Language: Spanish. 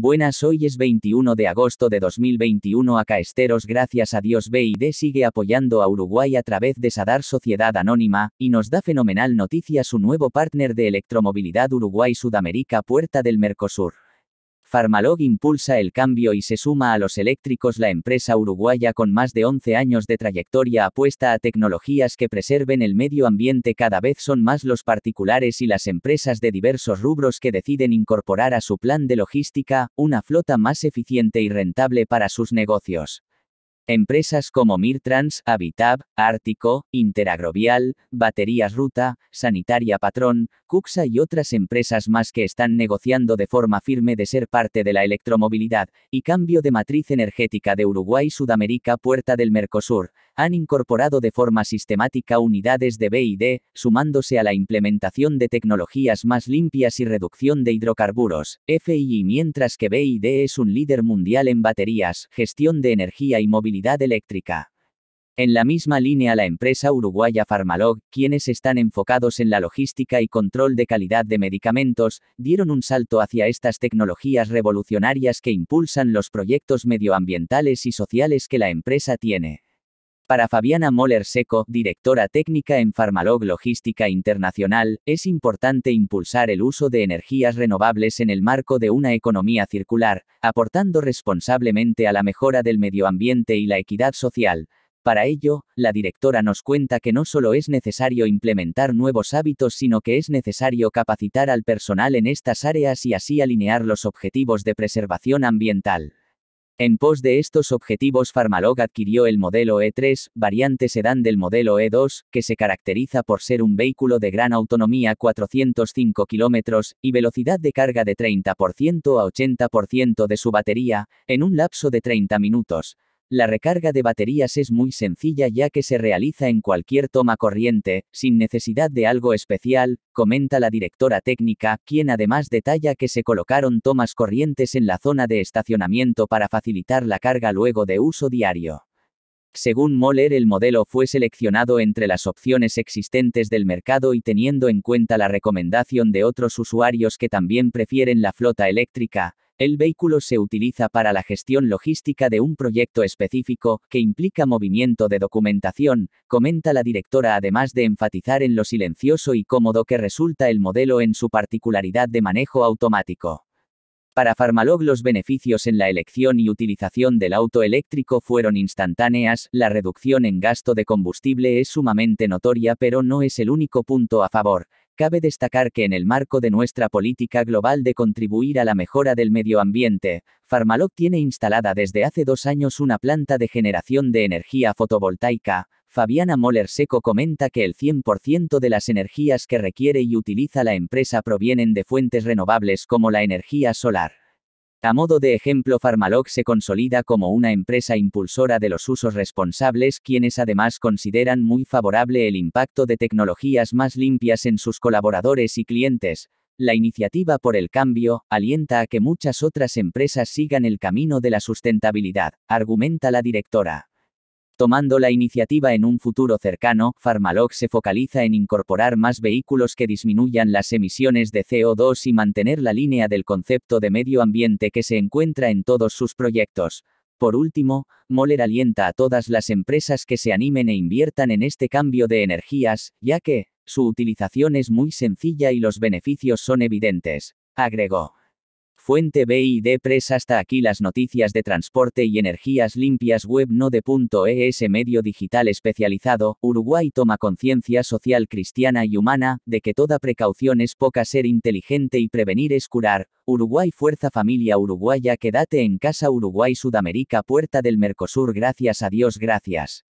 Buenas hoy es 21 de agosto de 2021 Acá Esteros gracias a Dios BID sigue apoyando a Uruguay a través de Sadar Sociedad Anónima, y nos da fenomenal noticia su nuevo partner de electromovilidad Uruguay Sudamérica Puerta del Mercosur. Farmalog impulsa el cambio y se suma a los eléctricos. La empresa uruguaya con más de 11 años de trayectoria apuesta a tecnologías que preserven el medio ambiente. Cada vez son más los particulares y las empresas de diversos rubros que deciden incorporar a su plan de logística una flota más eficiente y rentable para sus negocios. Empresas como Mirtrans, Habitab, Ártico, Interagrovial, Baterías Ruta, Sanitaria Patrón, Cuxa y otras empresas más que están negociando de forma firme de ser parte de la electromovilidad y cambio de matriz energética de Uruguay-Sudamérica puerta del Mercosur, han incorporado de forma sistemática unidades de BID, sumándose a la implementación de tecnologías más limpias y reducción de hidrocarburos, FII, mientras que BID es un líder mundial en baterías, gestión de energía y movilidad eléctrica. En la misma línea la empresa uruguaya Pharmalog, quienes están enfocados en la logística y control de calidad de medicamentos, dieron un salto hacia estas tecnologías revolucionarias que impulsan los proyectos medioambientales y sociales que la empresa tiene. Para Fabiana Moller Seco, directora técnica en Farmalog Logística Internacional, es importante impulsar el uso de energías renovables en el marco de una economía circular, aportando responsablemente a la mejora del medio ambiente y la equidad social. Para ello, la directora nos cuenta que no solo es necesario implementar nuevos hábitos, sino que es necesario capacitar al personal en estas áreas y así alinear los objetivos de preservación ambiental. En pos de estos objetivos Farmalog adquirió el modelo E3, variante sedán del modelo E2, que se caracteriza por ser un vehículo de gran autonomía 405 km y velocidad de carga de 30% a 80% de su batería, en un lapso de 30 minutos, la recarga de baterías es muy sencilla ya que se realiza en cualquier toma corriente, sin necesidad de algo especial, comenta la directora técnica, quien además detalla que se colocaron tomas corrientes en la zona de estacionamiento para facilitar la carga luego de uso diario. Según Moller, el modelo fue seleccionado entre las opciones existentes del mercado y teniendo en cuenta la recomendación de otros usuarios que también prefieren la flota eléctrica, el vehículo se utiliza para la gestión logística de un proyecto específico, que implica movimiento de documentación, comenta la directora además de enfatizar en lo silencioso y cómodo que resulta el modelo en su particularidad de manejo automático. Para Farmalog los beneficios en la elección y utilización del auto eléctrico fueron instantáneas, la reducción en gasto de combustible es sumamente notoria pero no es el único punto a favor, Cabe destacar que en el marco de nuestra política global de contribuir a la mejora del medio ambiente, Farmaloc tiene instalada desde hace dos años una planta de generación de energía fotovoltaica. Fabiana Moller Seco comenta que el 100% de las energías que requiere y utiliza la empresa provienen de fuentes renovables como la energía solar. A modo de ejemplo, Farmalog se consolida como una empresa impulsora de los usos responsables, quienes además consideran muy favorable el impacto de tecnologías más limpias en sus colaboradores y clientes. La iniciativa por el cambio alienta a que muchas otras empresas sigan el camino de la sustentabilidad, argumenta la directora. Tomando la iniciativa en un futuro cercano, PharmaLog se focaliza en incorporar más vehículos que disminuyan las emisiones de CO2 y mantener la línea del concepto de medio ambiente que se encuentra en todos sus proyectos. Por último, Moller alienta a todas las empresas que se animen e inviertan en este cambio de energías, ya que, su utilización es muy sencilla y los beneficios son evidentes, agregó. Fuente BID Press hasta aquí las noticias de transporte y energías limpias web medio digital especializado, Uruguay toma conciencia social cristiana y humana, de que toda precaución es poca ser inteligente y prevenir es curar, Uruguay fuerza familia uruguaya quédate en casa Uruguay Sudamérica puerta del Mercosur gracias a Dios gracias.